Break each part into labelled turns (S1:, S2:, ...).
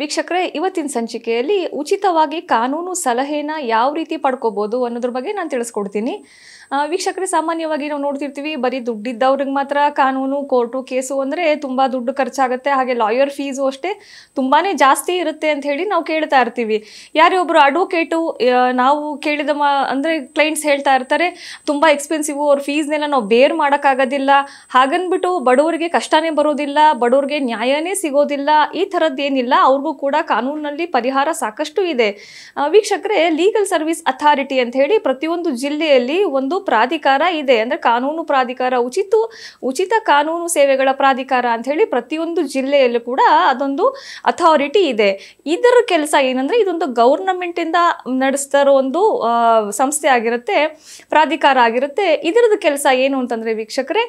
S1: ವೀಕ್ಷಕರೇ ಇವತ್ತಿನ ಸಂಚಿಕೆಯಲ್ಲಿ ಉಚಿತವಾಗಿ ಕಾನೂನು ಸಲಹೆನ ಯಾವ ರೀತಿ ಪಡ್ಕೋಬೋದು ಅನ್ನೋದ್ರ ಬಗ್ಗೆ ನಾನು ತಿಳಿಸ್ಕೊಡ್ತೀನಿ ವೀಕ್ಷಕರೇ ಸಾಮಾನ್ಯವಾಗಿ ನಾವು ನೋಡ್ತಿರ್ತೀವಿ ಬರೀ ದುಡ್ಡಿದ್ದವ್ರಿಗೆ ಮಾತ್ರ ಕಾನೂನು ಕೋರ್ಟು ಕೇಸು ಅಂದರೆ ತುಂಬ ದುಡ್ಡು ಖರ್ಚಾಗುತ್ತೆ ಹಾಗೆ ಲಾಯರ್ ಫೀಸು ಅಷ್ಟೇ ತುಂಬಾ ಜಾಸ್ತಿ ಇರುತ್ತೆ ಅಂತ ಹೇಳಿ ನಾವು ಕೇಳ್ತಾ ಇರ್ತೀವಿ ಯಾರೇ ಒಬ್ಬರು ಅಡ್ವೊಕೇಟು ನಾವು ಕೇಳಿದ ಮಾ ಅಂದರೆ ಕ್ಲೈಂಟ್ಸ್ ಹೇಳ್ತಾ ಇರ್ತಾರೆ ತುಂಬ ಎಕ್ಸ್ಪೆನ್ಸಿವ್ ಅವ್ರ ಫೀಸ್ನೆಲ್ಲ ನಾವು ಬೇರ್ ಮಾಡೋಕ್ಕಾಗೋದಿಲ್ಲ ಹಾಗನ್ಬಿಟ್ಟು ಬಡವರಿಗೆ ಕಷ್ಟನೇ ಬರೋದಿಲ್ಲ ಬಡವ್ರಿಗೆ ನ್ಯಾಯನೇ ಸಿಗೋದಿಲ್ಲ ಈ ಥರದ್ದೇನಿಲ್ಲ ಅವ್ರಿಗೆ ಕೂಡ ಕಾನೂನಿನಲ್ಲಿ ಪರಿಹಾರ ಸಾಕಷ್ಟು ಇದೆ ವೀಕ್ಷಕರೇ ಲೀಗಲ್ ಸರ್ವಿಸ್ ಅಥಾರಿಟಿ ಅಂತ ಹೇಳಿ ಪ್ರತಿಯೊಂದು ಜಿಲ್ಲೆಯಲ್ಲಿ ಒಂದು ಪ್ರಾಧಿಕಾರ ಇದೆ ಅಂದರೆ ಕಾನೂನು ಪ್ರಾಧಿಕಾರ ಉಚಿತ ಉಚಿತ ಕಾನೂನು ಸೇವೆಗಳ ಪ್ರಾಧಿಕಾರ ಅಂತ ಹೇಳಿ ಪ್ರತಿಯೊಂದು ಜಿಲ್ಲೆಯಲ್ಲೂ ಕೂಡ ಅದೊಂದು ಅಥಾರಿಟಿ ಇದೆ ಇದರ ಕೆಲಸ ಏನಂದ್ರೆ ಇದೊಂದು ಗೌರ್ನಮೆಂಟಿಂದ ಇಂದ ನಡೆಸ್ತಾ ಒಂದು ಸಂಸ್ಥೆ ಆಗಿರುತ್ತೆ ಪ್ರಾಧಿಕಾರ ಆಗಿರುತ್ತೆ ಇದರದ್ದು ಕೆಲಸ ಏನು ಅಂತಂದ್ರೆ ವೀಕ್ಷಕರೇ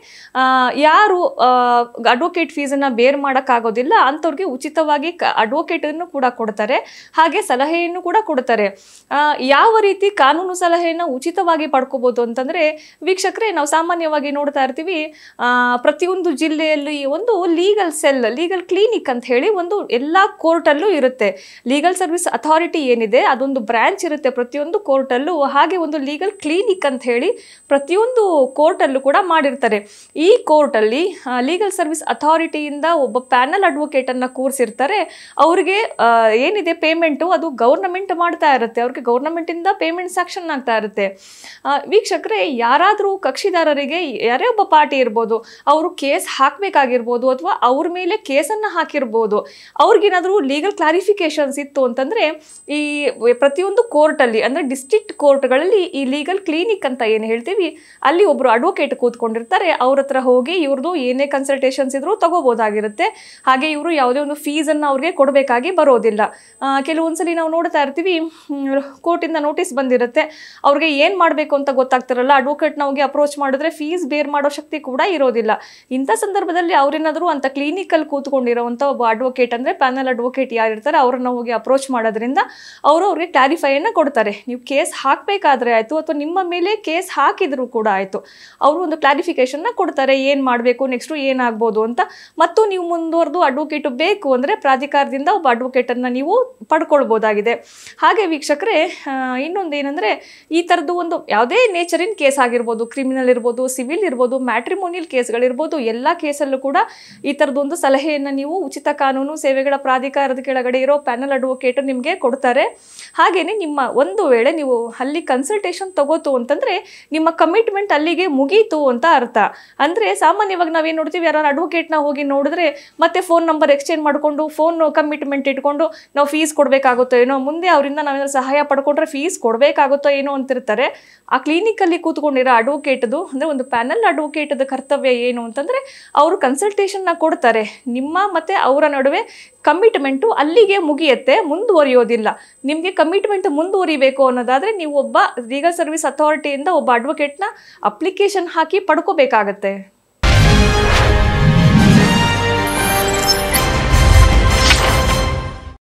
S1: ಯಾರು ಅಡ್ವೊಕೇಟ್ ಫೀಸನ್ನು ಬೇರ್ ಮಾಡೋಕ್ಕಾಗೋದಿಲ್ಲ ಅಂಥವ್ರಿಗೆ ಉಚಿತವಾಗಿ ಅಡ್ವೊಕೇಟ್ ಅಡ್ವೊಕೇಟ್ ಕೂಡ ಕೊಡ್ತಾರೆ ಹಾಗೆ ಸಲಹೆಯನ್ನು ಕೂಡ ಕೊಡ್ತಾರೆ ಯಾವ ರೀತಿ ಕಾನೂನು ಸಲಹೆಯನ್ನು ಉಚಿತವಾಗಿ ಪಡ್ಕೋಬಹುದು ಅಂತಂದ್ರೆ ವೀಕ್ಷಕರೇ ನಾವು ಸಾಮಾನ್ಯವಾಗಿ ನೋಡ್ತಾ ಇರ್ತೀವಿ ಪ್ರತಿಯೊಂದು ಜಿಲ್ಲೆಯಲ್ಲಿ ಒಂದು ಲೀಗಲ್ ಸೆಲ್ ಲೀಗಲ್ ಕ್ಲಿನಿಕ್ ಅಂತ ಹೇಳಿ ಒಂದು ಎಲ್ಲ ಕೋರ್ಟಲ್ಲೂ ಇರುತ್ತೆ ಲೀಗಲ್ ಸರ್ವಿಸ್ ಅಥಾರಿಟಿ ಏನಿದೆ ಅದೊಂದು ಬ್ರಾಂಚ್ ಇರುತ್ತೆ ಪ್ರತಿಯೊಂದು ಕೋರ್ಟಲ್ಲೂ ಹಾಗೆ ಒಂದು ಲೀಗಲ್ ಕ್ಲಿನಿಕ್ ಅಂತ ಹೇಳಿ ಪ್ರತಿಯೊಂದು ಕೋರ್ಟಲ್ಲೂ ಕೂಡ ಮಾಡಿರ್ತಾರೆ ಈ ಕೋರ್ಟಲ್ಲಿ ಲೀಗಲ್ ಸರ್ವಿಸ್ ಅಥಾರಿಟಿಯಿಂದ ಒಬ್ಬ ಪ್ಯಾನಲ್ ಅನ್ನ ಕೂರಿಸಿರ್ತಾರೆ ಅವರು ಅವ್ರಿಗೆ ಏನಿದೆ ಪೇಮೆಂಟು ಅದು ಗೌರ್ನಮೆಂಟ್ ಮಾಡ್ತಾ ಇರುತ್ತೆ ಅವ್ರಿಗೆ ಗೌರ್ನಮೆಂಟಿಂದ ಪೇಮೆಂಟ್ ಸ್ಯಾಕ್ಷನ್ ಆಗ್ತಾ ಇರುತ್ತೆ ವೀಕ್ಷಕರೇ ಯಾರಾದರೂ ಕಕ್ಷಿದಾರರಿಗೆ ಯಾರೇ ಒಬ್ಬ ಪಾರ್ಟಿ ಇರ್ಬೋದು ಅವರು ಕೇಸ್ ಹಾಕಬೇಕಾಗಿರ್ಬೋದು ಅಥವಾ ಅವ್ರ ಮೇಲೆ ಕೇಸನ್ನು ಹಾಕಿರ್ಬೋದು ಅವ್ರಿಗೇನಾದರೂ ಲೀಗಲ್ ಕ್ಲಾರಿಫಿಕೇಷನ್ಸ್ ಇತ್ತು ಅಂತಂದರೆ ಈ ಪ್ರತಿಯೊಂದು ಕೋರ್ಟಲ್ಲಿ ಅಂದರೆ ಡಿಸ್ಟ್ರಿಕ್ಟ್ ಕೋರ್ಟ್ಗಳಲ್ಲಿ ಈ ಲೀಗಲ್ ಕ್ಲಿನಿಕ್ ಅಂತ ಏನು ಹೇಳ್ತೀವಿ ಅಲ್ಲಿ ಒಬ್ಬರು ಅಡ್ವೊಕೇಟ್ ಕೂತ್ಕೊಂಡಿರ್ತಾರೆ ಅವ್ರ ಹತ್ರ ಹೋಗಿ ಇವ್ರದ್ದು ಏನೇ ಕನ್ಸಲ್ಟೇಷನ್ಸ್ ಇದ್ರೂ ತಗೋಬೋದಾಗಿರುತ್ತೆ ಹಾಗೆ ಇವರು ಯಾವುದೇ ಒಂದು ಫೀಸನ್ನು ಅವ್ರಿಗೆ ಕೊಡಬೇಕು ಬರೋದಿಲ್ಲ ಕೆಲವೊಂದ್ಸಲಿ ನಾವು ನೋಡ್ತಾ ಇರ್ತೀವಿ ಕೋರ್ಟಿಂದ ನೋಟಿಸ್ ಬಂದಿರುತ್ತೆ ಅವ್ರಿಗೆ ಏನು ಮಾಡಬೇಕು ಅಂತ ಗೊತ್ತಾಗ್ತಿರಲ್ಲ ಅಡ್ವೊಕೇಟ್ ನಮಗೆ ಅಪ್ರೋಚ್ ಮಾಡಿದ್ರೆ ಫೀಸ್ ಬೇರ್ ಮಾಡೋ ಶಕ್ತಿ ಕೂಡ ಇರೋದಿಲ್ಲ ಇಂಥ ಸಂದರ್ಭದಲ್ಲಿ ಅವರೇನಾದರೂ ಅಂತ ಕ್ಲಿನಿಕಲ್ಲಿ ಕೂತ್ಕೊಂಡಿರೋವಂಥ ಒಬ್ಬ ಅಡ್ವೊಕೇಟ್ ಅಂದರೆ ಪ್ಯಾನಲ್ ಅಡ್ವೊಕೇಟ್ ಯಾರಿರ್ತಾರೆ ಅವ್ರನ್ನ ಹೋಗಿ ಅಪ್ರೋಚ್ ಮಾಡೋದ್ರಿಂದ ಅವರು ಅವ್ರಿಗೆ ಕ್ಲಾರಿಫೈಯನ್ನು ಕೊಡ್ತಾರೆ ನೀವು ಕೇಸ್ ಹಾಕಬೇಕಾದ್ರೆ ಆಯಿತು ಅಥವಾ ನಿಮ್ಮ ಮೇಲೆ ಕೇಸ್ ಹಾಕಿದರೂ ಕೂಡ ಆಯಿತು ಅವರು ಒಂದು ಕ್ಲಾರಿಫಿಕೇಷನ್ನ ಕೊಡ್ತಾರೆ ಏನು ಮಾಡಬೇಕು ನೆಕ್ಸ್ಟು ಏನಾಗ್ಬೋದು ಅಂತ ಮತ್ತು ನೀವು ಮುಂದುವರೆದು ಅಡ್ವೊಕೇಟು ಬೇಕು ಅಂದರೆ ಪ್ರಾಧಿಕಾರದಿಂದ ಒಬ್ಬ ಅಡ್ವೊಕೇಟನ್ನು ನೀವು ಪಡ್ಕೊಳ್ಬೋದಾಗಿದೆ ಹಾಗೆ ವೀಕ್ಷಕರೇ ಇನ್ನೊಂದು ಏನಂದ್ರೆ ಈ ಥರದ್ದು ಒಂದು ಯಾವುದೇ ನೇಚರಿನ ಕೇಸ್ ಆಗಿರ್ಬೋದು ಕ್ರಿಮಿನಲ್ ಇರ್ಬೋದು ಸಿವಿಲ್ ಇರ್ಬೋದು ಮ್ಯಾಟ್ರಿಮೋನಿಯಲ್ ಕೇಸ್ಗಳಿರ್ಬೋದು ಎಲ್ಲ ಕೇಸಲ್ಲೂ ಕೂಡ ಈ ಒಂದು ಸಲಹೆಯನ್ನು ನೀವು ಉಚಿತ ಕಾನೂನು ಸೇವೆಗಳ ಪ್ರಾಧಿಕಾರದ ಕೆಳಗಡೆ ಇರೋ ಪ್ಯಾನಲ್ ಅಡ್ವೊಕೇಟ್ ನಿಮಗೆ ಕೊಡ್ತಾರೆ ಹಾಗೆಯೇ ನಿಮ್ಮ ಒಂದು ವೇಳೆ ನೀವು ಅಲ್ಲಿ ಕನ್ಸಲ್ಟೇಷನ್ ತಗೋತು ಅಂತಂದ್ರೆ ನಿಮ್ಮ ಕಮಿಟ್ಮೆಂಟ್ ಅಲ್ಲಿಗೆ ಮುಗೀತು ಅಂತ ಅರ್ಥ ಅಂದ್ರೆ ಸಾಮಾನ್ಯವಾಗಿ ನಾವೇನು ನೋಡ್ತೀವಿ ಯಾರು ಅಡ್ವೊಕೇಟ್ನ ಹೋಗಿ ನೋಡಿದ್ರೆ ಮತ್ತೆ ಫೋನ್ ನಂಬರ್ ಎಕ್ಸ್ಚೇಂಜ್ ಮಾಡಿಕೊಂಡು ಫೋನ್ ಕಮ್ಮಿ ಕಮಿಟ್ಮೆಂಟ್ ಇಟ್ಕೊಂಡು ನಾವು ಫೀಸ್ ಕೊಡಬೇಕಾಗುತ್ತೋ ಏನೋ ಮುಂದೆ ಅವರಿಂದ ನಾವೇನಾದ್ರು ಸಹಾಯ ಪಡ್ಕೊಂಡ್ರೆ ಫೀಸ್ ಕೊಡಬೇಕಾಗುತ್ತೋ ಏನೋ ಅಂತಿರ್ತಾರೆ ಆ ಕ್ಲಿನಿಕಲ್ಲಿ ಕೂತ್ಕೊಂಡಿರೋ ಅಡ್ವೊಕೇಟ್ದು ಅಂದರೆ ಒಂದು ಪ್ಯಾನಲ್ ಅಡ್ವೊಕೇಟ್ದು ಕರ್ತವ್ಯ ಏನು ಅಂತಂದರೆ ಅವರು ಕನ್ಸಲ್ಟೇಷನ್ನ ಕೊಡ್ತಾರೆ ನಿಮ್ಮ ಮತ್ತು ಅವರ ನಡುವೆ ಕಮಿಟ್ಮೆಂಟು ಅಲ್ಲಿಗೆ ಮುಗಿಯುತ್ತೆ ಮುಂದುವರಿಯೋದಿಲ್ಲ ನಿಮಗೆ ಕಮಿಟ್ಮೆಂಟ್ ಮುಂದುವರಿಬೇಕು ಅನ್ನೋದಾದರೆ ನೀವು ಒಬ್ಬ ಲೀಗಲ್ ಸರ್ವಿಸ್ ಅಥಾರಿಟಿಯಿಂದ ಒಬ್ಬ ಅಡ್ವೊಕೇಟ್ನ ಅಪ್ಲಿಕೇಶನ್ ಹಾಕಿ ಪಡ್ಕೋಬೇಕಾಗತ್ತೆ